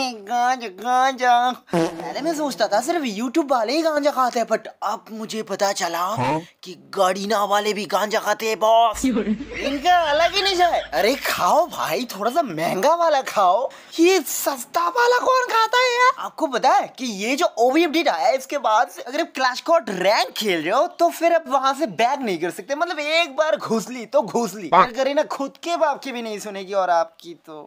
गांजा गांजा पहले मैं सोचता था सिर्फ YouTube वाले ही गांजा खाते हैं बट अब मुझे पता चला हा? कि गाड़ीना वाले भी गांजा खाते हैं बॉस इनका अलग ही नहीं है अरे खाओ भाई थोड़ा सा महंगा वाला खाओ ये सस्ता वाला कौन खाता है यार आपको पता है कि ये जो ओवी अपडेट आया है इसके बाद अगर आप क्लैश कोट रैंक खेल रहे हो तो फिर आप वहाँ से बैग नहीं कर सकते मतलब एक बार घुस ली तो घुस ली हाँ। अगर ना खुद के बाप की भी नहीं सुनेगी और आपकी तो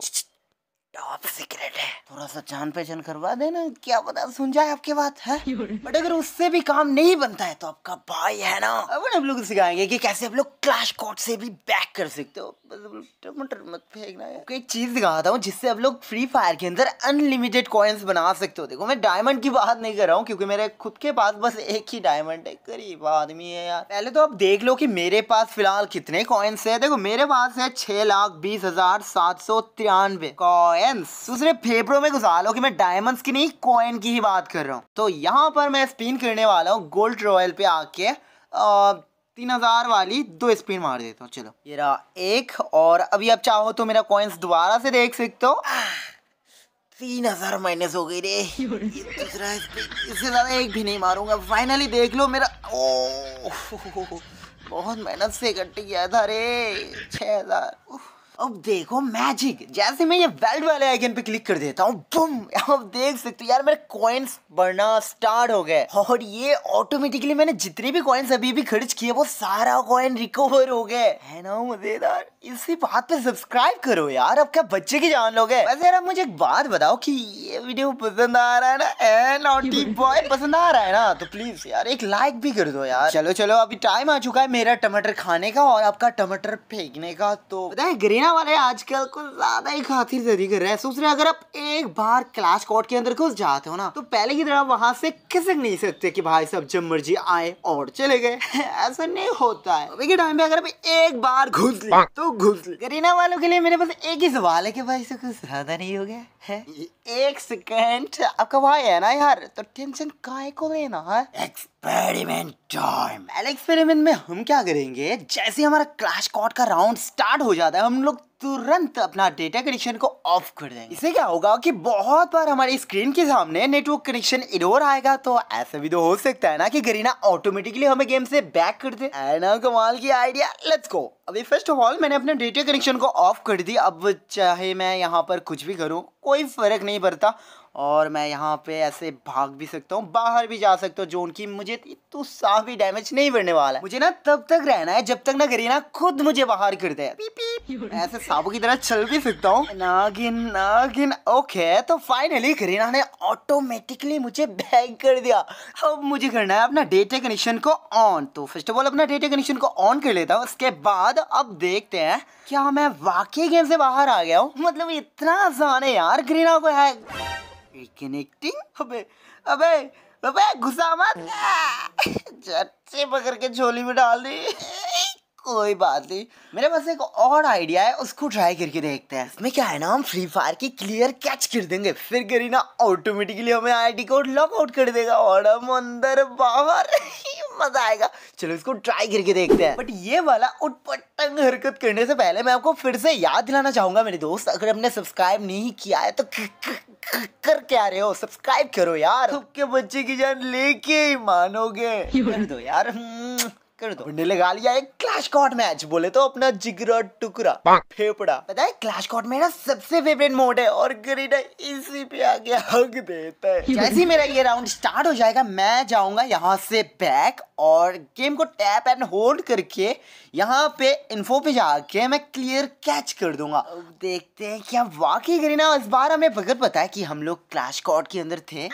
टॉप सीक्रेट है थोड़ा सा जान पहचान करवा देना क्या पता सुन जाए आपके बात है बट अगर उससे भी काम नहीं बनता है तो आपका भाई है ना अब हम लोग सिखाएंगे कि कैसे आप लोग क्लैश कोर्ट से भी बैक कर सकते हो बस टमाटर मत फेंकना है एक चीज दिखाता हूँ जिससे आप लोग फ्री फायर के अंदर अनलिमिटेड कॉइन्स बना सकते हो देखो मैं डायमंड की बात नहीं कर रहा हूँ क्योंकि मेरे खुद के पास बस एक ही डायमंड है गरीब आदमी है यार पहले तो आप देख लो कि मेरे पास फिलहाल कितने कॉइन्स है देखो मेरे पास है छह लाख बीस हजार सात सौ तिरानवे कॉइन कॉइन्स तो सिर्फ फेफड़ों में घुसा लो कि मैं डायमंड्स की नहीं कॉइन की ही बात कर रहा हूँ तो यहाँ पर मैं स्पिन करने वाला हूँ गोल्ड रॉयल पे आके तीन हज़ार वाली दो स्पिन मार देता हूँ चलो ये रहा एक और अभी आप चाहो तो मेरा कॉइन्स दोबारा से देख सकते हो तीन हज़ार माइनस हो गई रे दूसरा इससे ज़्यादा एक भी नहीं मारूंगा फाइनली देख लो मेरा ओ बहुत मेहनत से इकट्ठी किया था रे छः हज़ार अब देखो मैजिक जैसे मैं ये वेल्ड वाले आइकन पे क्लिक कर देता हूँ बुम अब देख सकते हो यार मेरे कॉइन्स बढ़ना स्टार्ट हो गए और ये ऑटोमेटिकली मैंने जितने भी कॉइन्स अभी भी खर्च किए वो सारा कॉइन रिकवर हो गए है ना मजेदार इसी बात पे सब्सक्राइब करो यार अब क्या बच्चे की जान लोगे वैसे यार मुझे एक बात बताओ कि ये वीडियो पसंद आ रहा है ना नॉटी बॉय पसंद आ रहा है ना तो प्लीज यार एक लाइक भी कर दो यार चलो चलो अभी टाइम आ चुका है मेरा टमाटर खाने का और आपका टमाटर फेंकने का तो बताए ग्रीना वाले आजकल कुछ ज्यादा ही खातिर तरीके रहे सोच रहे अगर आप एक बार क्लास कोर्ट के अंदर घुस जाते हो ना तो पहले की तरह वहां से खिसक नहीं सकते कि भाई सब जब मर्जी आए और चले गए ऐसा नहीं होता है अभी के टाइम पे अगर आप एक बार घुस ले तो घुस ले करीना वालों के लिए मेरे पास एक ही सवाल है कि भाई से कुछ ज्यादा नहीं हो गया है एक सेकेंड आपका भाई है ना यार तो टेंशन काय को लेना है एक्सपेरिमेंट टाइम एक्सपेरिमेंट में हम क्या करेंगे जैसे हमारा क्लैश कॉट का राउंड स्टार्ट हो जाता है हम लोग तुरंत अपना डेटा कनेक्शन को ऑफ कर देंगे इससे क्या होगा कि बहुत बार हमारी स्क्रीन के सामने नेटवर्क कनेक्शन इरोर आएगा तो ऐसा भी तो हो सकता है ना कि गरीना ऑटोमेटिकली हमें गेम से बैक कर दे ना कमाल की आइडिया लेट्स गो अभी फर्स्ट ऑफ ऑल मैंने अपने डेटा कनेक्शन को ऑफ कर दी अब चाहे मैं यहाँ पर कुछ भी करूँ कोई फर्क नहीं पड़ता और मैं यहाँ पे ऐसे भाग भी सकता हूँ बाहर भी जा सकता हूँ जोन की मुझे तो साफ भी डैमेज नहीं बढ़ने वाला है मुझे ना तब तक रहना है जब तक ना करीना खुद मुझे बाहर कर दे ऐसे सांपों की तरह चल भी सकता हूँ नागिन नागिन ओके तो फाइनली करीना ने ऑटोमेटिकली मुझे बैग कर दिया अब मुझे करना है अपना डेटा कनेक्शन को ऑन तो फर्स्ट ऑफ ऑल अपना डेटा कनेक्शन को ऑन कर लेता हूँ उसके बाद अब देखते हैं क्या मैं वाकई गेम से बाहर आ गया हूँ मतलब इतना आसान है यार करीना को है लेकिन अबे अबे अबे गुस्सा मत झट पकड़ के झोली में डाल दी कोई बात नहीं मेरे पास एक और आइडिया है उसको ट्राई करके देखते हैं इसमें क्या है ना हम फ्री फायर की क्लियर कैच कर देंगे फिर करीना ऑटोमेटिकली हमें आईडी कोड लॉक आउट कर देगा और हम अंदर बाहर मजा आएगा चलो इसको ट्राई करके देखते हैं बट ये वाला उटपटंग हरकत करने से पहले मैं आपको फिर से याद दिलाना चाहूंगा मेरे दोस्त अगर आपने सब्सक्राइब नहीं किया है तो करके आ रहे हो सब्सक्राइब करो यार सबके बच्चे की जान लेके ही मानोगे दो तो यार हम्म। कर दो ने लगा लिया एक क्लैश कॉट मैच बोले तो अपना जिगरा टुकड़ा फेफड़ा पता है क्लैश कॉट मेरा सबसे फेवरेट मोड है और इसी पे हक देता है जैसे ही मेरा ये राउंड स्टार्ट हो जाएगा मैं जाऊंगा यहाँ से बैक और गेम को टैप एंड होल्ड करके यहाँ पे इन्फो पे जाके मैं क्लियर कैच कर दूंगा देखते हैं क्या वाकई गरीना इस बार हमें भगत पता है कि हम लोग क्लैश कॉट के अंदर थे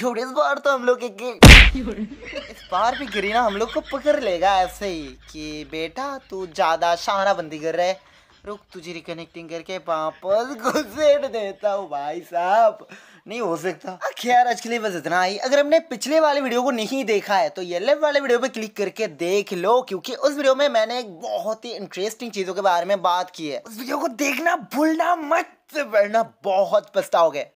छोड़ इस बार तो हम लोग एक इस बार भी गरीना हम लोग को पकड़ लेगा ऐसे ही कि बेटा तू ज़्यादा शाहरा बंदी कर रहा है रुक तुझे रिकनेक्टिंग करके वापस घुसेट देता हूँ भाई साहब नहीं हो सकता खैर आज के लिए बस इतना ही अगर हमने पिछले वाले वीडियो को नहीं देखा है तो येलेव वाले वीडियो पे क्लिक करके देख लो क्योंकि उस वीडियो में मैंने एक बहुत ही इंटरेस्टिंग चीज़ों के बारे में बात की है उस वीडियो को देखना भूलना मत वरना बहुत पछताओगे